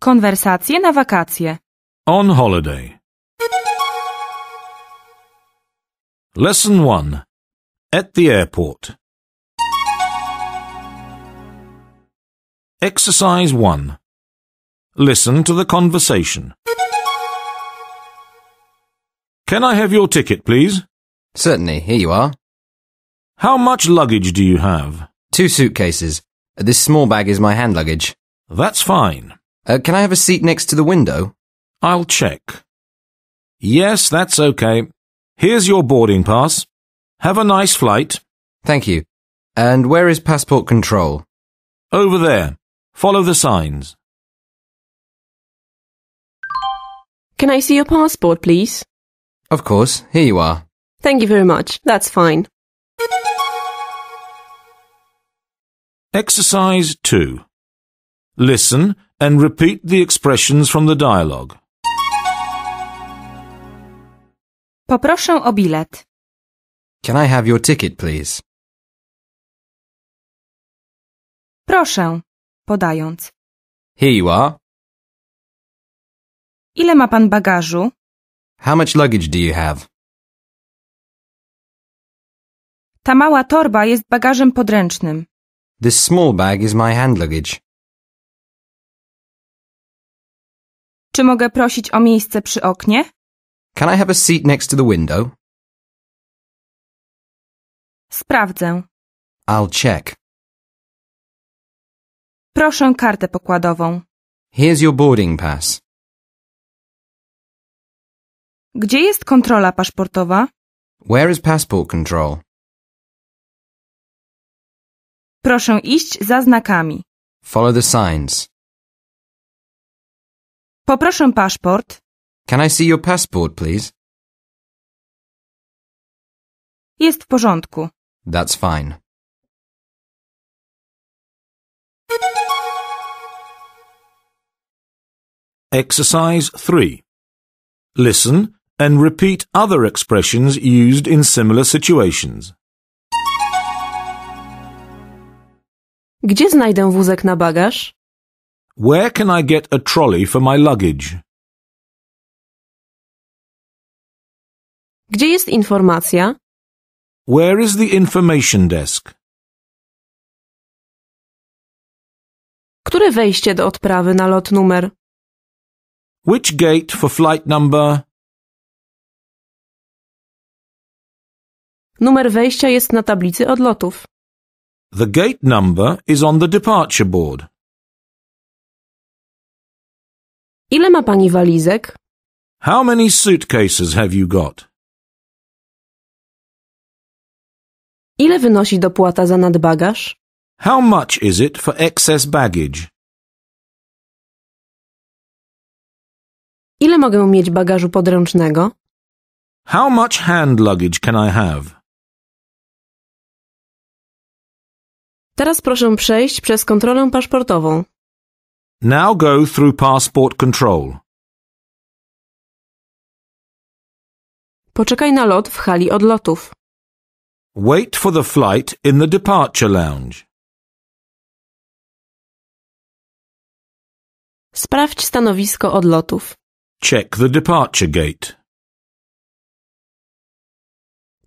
Konwersacje na wakacje. On holiday. Lesson 1. At the airport. Exercise 1. Listen to the conversation. Can I have your ticket, please? Certainly, here you are. How much luggage do you have? Two suitcases. This small bag is my hand luggage. That's fine. Uh, can I have a seat next to the window? I'll check. Yes, that's okay. Here's your boarding pass. Have a nice flight. Thank you. And where is passport control? Over there. Follow the signs. Can I see your passport, please? Of course, here you are. Thank you very much. That's fine. Exercise 2. Listen and repeat the expressions from the dialogue. Poproszę o bilet. Can I have your ticket, please? Proszę. podając. Hiwa. Ile ma pan bagażu? How much luggage do you have? Ta mała torba jest bagażem podręcznym. This small bag is my hand luggage. Czy mogę prosić o miejsce przy oknie? Can I have a seat next to the window? Sprawdzę. I'll check. Proszę kartę pokładową. Here's your boarding pass. Gdzie jest kontrola paszportowa? Where is passport control? Proszę iść za znakami. Follow the signs. Poproszę paszport. Can I see your passport, please? Jest w porządku. That's fine. Exercise 3. Listen and repeat other expressions used in similar situations. Gdzie znajdę wózek na bagaż? Where can I get a trolley for my luggage? Gdzie jest informacja? Where is the information desk? Które wejście do odprawy na lot numer Which gate for flight number? Numer wejścia jest na tablicy odlotów. The gate number is on the departure board. Ile ma pani walizek? How many suitcases have you got? Ile wynosi dopłata za nadbagaż? How much is it for excess baggage? Ile mogę mieć bagażu podręcznego? How much hand luggage can I have? Teraz proszę przejść przez kontrolę paszportową. Now go through passport control. Poczekaj na lot w hali odlotów. Wait for the flight in the departure lounge. Sprawdź stanowisko odlotów. Check the departure gate.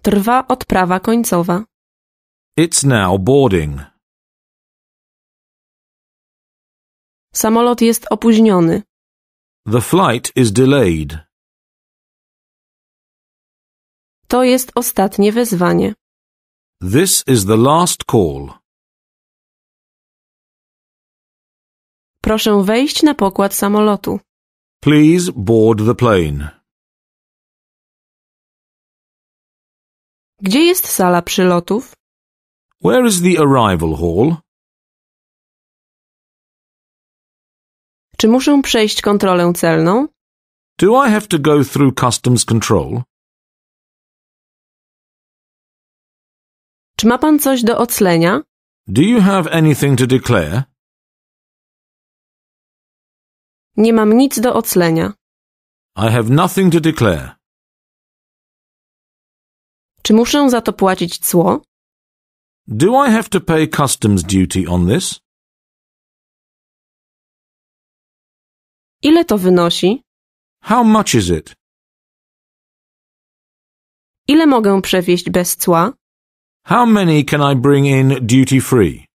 Trwa odprawa końcowa. It's now boarding. Samolot jest opóźniony. The flight is delayed. To jest ostatnie wezwanie. This is the last call. Proszę wejść na pokład samolotu. Please board the plane. Gdzie jest sala przylotów? Where is the arrival hall? Czy muszę przejść kontrolę celną? Do I have to go through customs control? Czy ma pan coś do oclenia? Do you have anything to declare? Nie mam nic do oclenia. I have nothing to declare. Czy muszę za to płacić cło? Do I have to pay customs duty on this? Ile to wynosi? How much is it? Ile mogę przewieźć bez cła? How many can I bring in duty free?